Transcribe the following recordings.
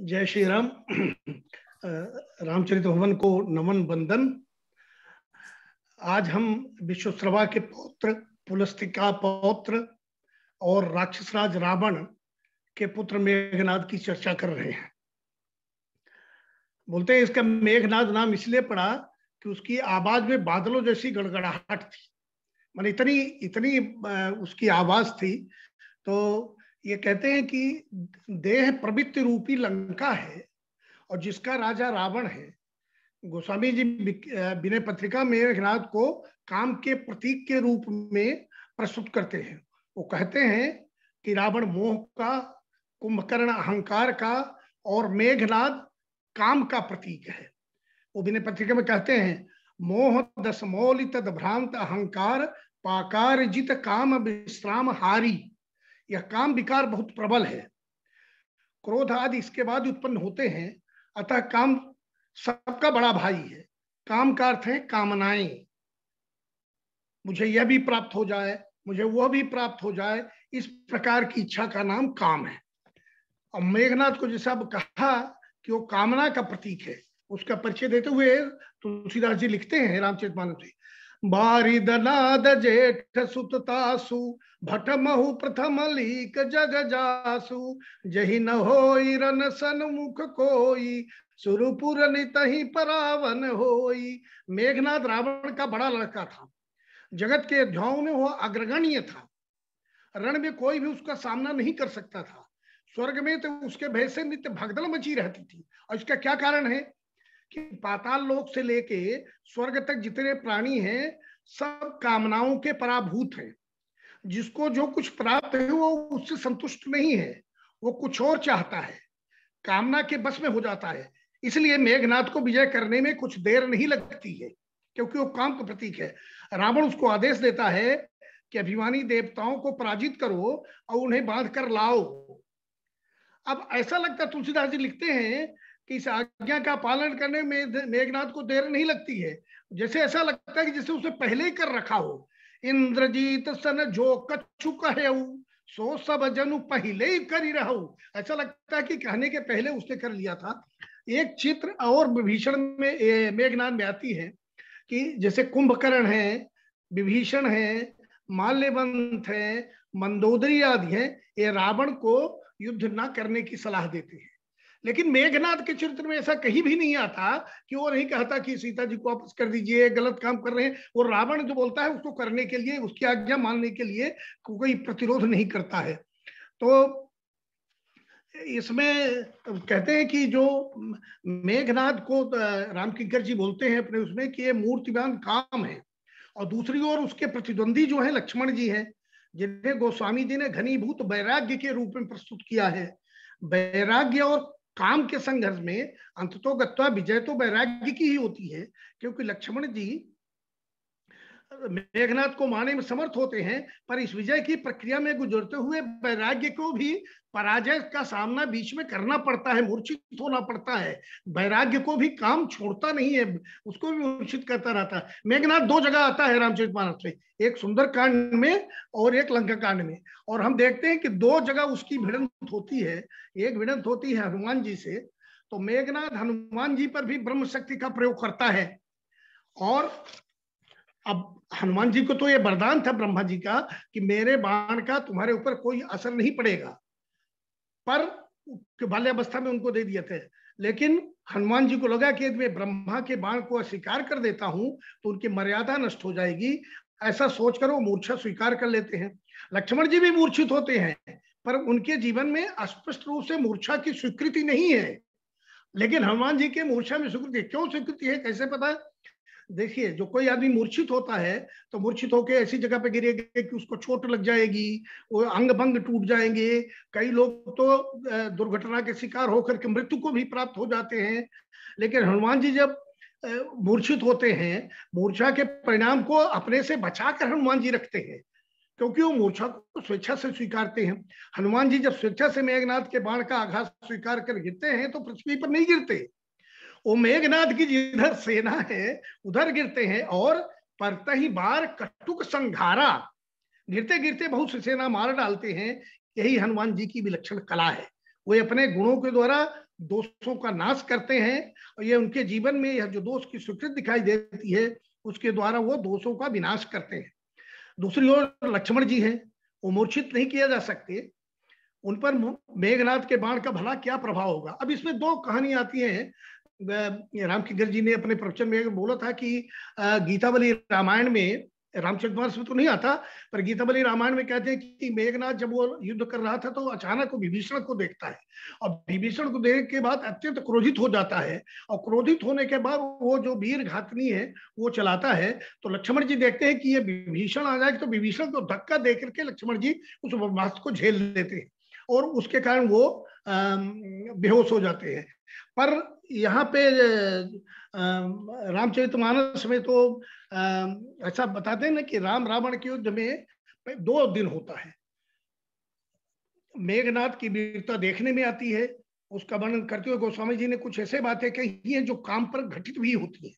जय श्री राम रामचरित भवन को नमन बंदन आज हम विश्वश्रवा के पौत्र पुलस्तिका पौत्र और राक्षसराज रावण के पुत्र मेघनाद की चर्चा कर रहे हैं बोलते हैं इसका मेघनाद नाम इसलिए पड़ा कि उसकी आवाज में बादलों जैसी गड़गड़ाहट थी मान इतनी इतनी उसकी आवाज थी तो ये कहते हैं कि देह प्रवृत्ति रूपी लंका है और जिसका राजा रावण है गोस्वामी जी विनय पत्रिका में मेघनाथ को काम के प्रतीक के रूप में प्रस्तुत करते हैं वो कहते हैं कि रावण मोह का कुंभकर्ण अहंकार का और मेघनाद काम का प्रतीक है वो विनय पत्रिका में कहते हैं मोह दसमौलित भ्रांत अहंकार पाकार जित काम विश्राम हारी यह काम विकार बहुत प्रबल है क्रोध आदि इसके बाद उत्पन्न होते हैं अतः काम सबका बड़ा भाई है काम का अर्थ है कामनाएं मुझे यह भी प्राप्त हो जाए मुझे वह भी प्राप्त हो जाए इस प्रकार की इच्छा का नाम काम है और मेघनाथ को जैसा अब कहा कि वो कामना का प्रतीक है उसका परिचय देते हुए तुलसीदास जी लिखते हैं रामचरित मानव जी बारी बारिदनाद जेठ सुततासु भट महु प्रथम लीक जग जासु जही न हो रन सन मुख कोई सुरपुर नितहि परावन होई मेघनाथ रावण का बड़ा लड़का था जगत के अध्यायों में वह अग्रगण्य था रण में कोई भी उसका सामना नहीं कर सकता था स्वर्ग में तो उसके भय से नित्य भगदल मची रहती थी और इसका क्या कारण है कि पाताल लोक से लेके स्वर्ग तक जितने प्राणी हैं सब कामनाओं के पराभूत हैं जिसको जो कुछ प्राप्त है वो उससे संतुष्ट नहीं है वो कुछ और चाहता है कामना के बस में हो जाता है इसलिए मेघनाथ को विजय करने में कुछ देर नहीं लगती है क्योंकि वो काम का प्रतीक है रावण उसको आदेश देता है कि अभिमानी देवताओं को पराजित करो और उन्हें बांध कर लाओ अब ऐसा लगता है तुलसीदास जी लिखते हैं इस आज्ञा का पालन करने में मेघनाथ को देर नहीं लगती है जैसे ऐसा लगता है कि जैसे उसे पहले ही कर रखा हो इंद्रजीत सन जो कछु कहे सो सब जनु पहले ही कर ही रहा ऐसा लगता है कि कहने के पहले उसने कर लिया था एक चित्र और विभीषण में मेघनाथ में आती है कि जैसे कुंभकर्ण है विभीषण है माल्यवंत है मंदोदरी आदि है ये रावण को युद्ध न करने की सलाह देते हैं लेकिन मेघनाथ के चरित्र में ऐसा कहीं भी नहीं आता कि वो नहीं कहता कि सीता जी को वापस कर दीजिए गलत काम कर रहे हैं वो रावण जो बोलता है उसको करने के लिए उसकी आज्ञा मानने के लिए कोई प्रतिरोध नहीं करता है तो इसमें कहते हैं कि जो मेघनाथ को रामकिंकर जी बोलते हैं अपने उसमें कि ये मूर्तिमान काम है और दूसरी ओर उसके प्रतिद्वंदी जो है लक्ष्मण जी हैं जिन्हें गोस्वामी जी ने घनीभूत वैराग्य के रूप में प्रस्तुत किया है वैराग्य और काम के संघर्ष में अंततोगत्वा विजय तो वैराग्य की ही होती है क्योंकि लक्ष्मण जी मेघनाथ को माने में समर्थ होते हैं पर इस विजय की प्रक्रिया में गुजरते हुए वैराग्य को भी पराजय का सामना बीच में करना पड़ता है मूर्छित होना पड़ता है वैराग्य को भी काम छोड़ता नहीं है उसको भी मूर्छित करता रहता है मेघनाथ दो जगह आता है रामचरित मानस में एक सुंदर कांड में और एक लंका कांड में और हम देखते हैं कि दो जगह उसकी भिड़ंत होती है एक भिड़ंत होती है हनुमान जी से तो मेघनाथ हनुमान जी पर भी ब्रह्म शक्ति का प्रयोग करता है और अब हनुमान जी को तो ये वरदान था ब्रह्मा जी का कि मेरे बाण का तुम्हारे ऊपर कोई असर नहीं पड़ेगा पर बाल्यावस्था में उनको दे दिए थे लेकिन हनुमान जी को लगा कि मैं ब्रह्मा के बाण को अस्वीकार कर देता हूं तो उनकी मर्यादा नष्ट हो जाएगी ऐसा सोचकर वो मूर्छा स्वीकार कर लेते हैं लक्ष्मण जी भी मूर्छित होते हैं पर उनके जीवन में स्पष्ट रूप से मूर्छा की स्वीकृति नहीं है लेकिन हनुमान जी के मूर्छा में स्वीकृति क्यों स्वीकृति है कैसे पता है देखिए जो कोई आदमी मूर्छित होता है तो मूर्छित होकर ऐसी जगह पे गिरेगा कि उसको चोट लग जाएगी वो अंग भंग टूट जाएंगे कई लोग तो दुर्घटना के शिकार होकर के मृत्यु को भी प्राप्त हो जाते हैं लेकिन हनुमान जी जब मूर्छित होते हैं मूर्छा के परिणाम को अपने से बचा कर हनुमान जी रखते हैं क्योंकि वो मूर्छा को स्वेच्छा से स्वीकारते हैं हनुमान जी जब स्वेच्छा से मेघनाथ के बाण का आघात स्वीकार कर गिरते हैं तो पृथ्वी पर नहीं गिरते वो मेघनाथ की जिधर सेना है उधर गिरते हैं और परत ही बार कटुक संघारा गिरते गिरते बहुत से सेना मार डालते हैं यही हनुमान जी की विलक्षण कला है वे अपने गुणों के द्वारा दोषों का नाश करते हैं और ये उनके जीवन में यह जो दोष की स्वीकृति दिखाई देती है उसके द्वारा वो दोषों का विनाश करते हैं दूसरी ओर लक्ष्मण जी हैं वो मूर्छित नहीं किया जा सकते उन पर मेघनाथ के बाण का भला क्या प्रभाव होगा अब इसमें दो कहानी आती है राम किंकर जी ने अपने प्रवचन में बोला था कि गीतावली रामायण में रामचरितमानस में तो नहीं आता पर गीतावली रामायण में कहते हैं कि मेघनाथ जब वो युद्ध कर रहा था तो अचानक विभीषण को देखता है और विभीषण को देखने के बाद अत्यंत तो क्रोधित हो जाता है और क्रोधित होने के बाद वो जो वीर घातनी है वो चलाता है तो लक्ष्मण जी देखते हैं कि ये विभीषण आ जाए तो विभीषण को धक्का दे करके लक्ष्मण जी उस ब्रह्मास्त्र को झेल लेते हैं और उसके कारण वो बेहोश हो जाते हैं पर यहाँ पे रामचरितमानस में तो ऐसा बताते हैं ना कि राम रावण के युद्ध में दो दिन होता है मेघनाथ की वीरता देखने में आती है उसका वर्णन करते हुए गोस्वामी जी ने कुछ ऐसे बातें कही हैं जो काम पर घटित भी होती है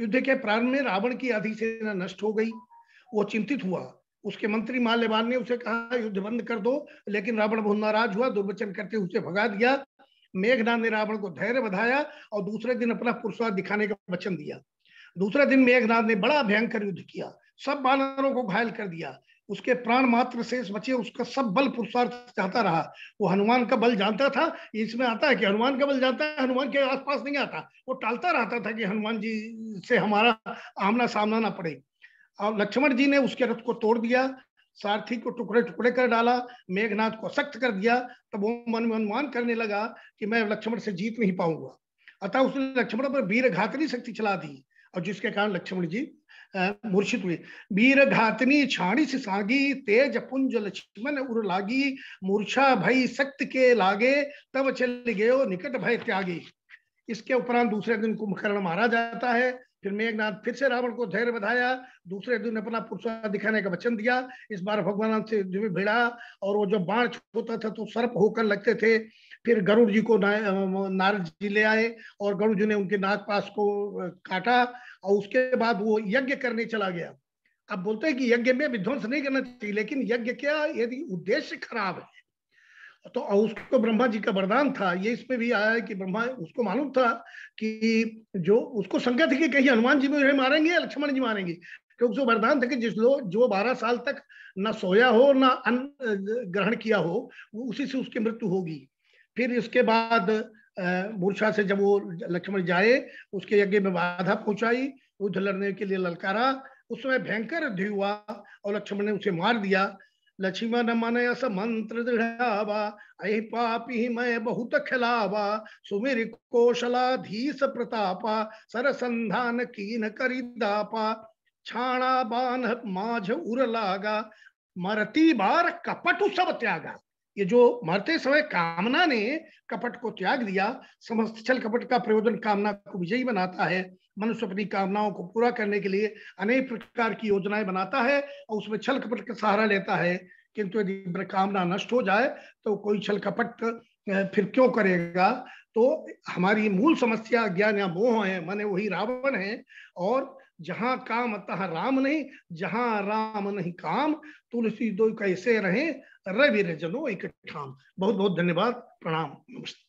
युद्ध के प्रारंभ में रावण की आधी सेना नष्ट हो गई वो चिंतित हुआ उसके मंत्री माल्यवान ने उसे कहा युद्ध बंद कर दो लेकिन रावण बहुत नाराज हुआ दुर्वचन करते उसे भगा दिया मेघनाथ ने रावण को धैर्य बधाया और दूसरे दिन अपना पुरुषार्थ दिखाने का वचन दिया दूसरे दिन मेघनाथ ने बड़ा भयंकर युद्ध किया सब बानरों को घायल कर दिया उसके प्राण मात्र से बचे उसका सब बल पुरुषार्थ चाहता रहा वो हनुमान का बल जानता था इसमें आता है कि हनुमान का बल जानता है हनुमान के आसपास नहीं आता वो टालता रहता था कि हनुमान जी से हमारा आमना सामना ना पड़े और लक्ष्मण जी ने उसके रथ को तोड़ दिया सारथी को टुकड़े टुकड़े कर डाला मेघनाथ को सख्त कर दिया तब वो मन में अनुमान करने लगा कि मैं लक्ष्मण से जीत नहीं पाऊंगा अतः उसने लक्ष्मण पर वीर घातनी शक्ति चला दी और जिसके कारण लक्ष्मण जी मूर्छित हुए वीर घातनी छाणी से सागी तेज पुंज लक्ष्मण उर लागी मूर्छा भई शक्त के लागे तब चल गयो निकट भय त्यागी इसके उपरांत दूसरे दिन कुंभकर्ण मारा जाता है फिर मेघनाथ फिर से रावण को धैर्य बधाया दूसरे दिन अपना पुरुषा दिखाने का वचन दिया इस बार भगवान से जो भिड़ा और वो जो बाण होता था तो सर्प होकर लगते थे फिर गरुड़ जी को ना, नारद जी ले आए और गरुड़ जी ने उनके नाग पास को काटा और उसके बाद वो यज्ञ करने चला गया अब बोलते हैं कि यज्ञ में विध्वंस नहीं करना चाहिए लेकिन यज्ञ क्या यदि उद्देश्य खराब है तो उसको ब्रह्मा जी का वरदान था ये इसमें भी आया है कि ब्रह्मा उसको मालूम था कि जो उसको शंका थी कि कहीं हनुमान जी मुझे मारेंगे या लक्ष्मण जी मारेंगे क्योंकि उसको वरदान था कि जिस लोग जो बारह साल तक ना सोया हो ना अन्न ग्रहण किया हो उसी से उसकी मृत्यु होगी फिर इसके बाद मूर्छा से जब वो लक्ष्मण जाए उसके यज्ञ में बाधा पहुंचाई युद्ध लड़ने के लिए ललकारा उस समय भयंकर युद्ध हुआ और लक्ष्मण ने उसे मार दिया लक्ष्मण मनय मंत्र दृढ़ावा अहि पापी मय बहुत खिलावा सुमिर कौशलाधीश प्रतापा सरसंधान कीन करिदापा छाणा बान माझ उर लागा मरती बार कपटु सब त्यागा ये जो मरते समय कामना ने कपट को त्याग दिया समस्त छल कपट का प्रयोजन कामना को विजयी बनाता है मनुष्य अपनी कामनाओं को पूरा करने के लिए अनेक प्रकार की योजनाएं बनाता है और उसमें छल कपट का सहारा लेता है किंतु यदि कामना नष्ट हो जाए तो कोई छल कपट फिर क्यों करेगा तो हमारी मूल समस्या ज्ञान या मोह है मन वही रावण है और जहाँ काम तहा राम नहीं जहाँ राम नहीं काम तुलसी दो कैसे रहे रवि रजनो एक ठाम बहुत बहुत धन्यवाद प्रणाम नमस्ते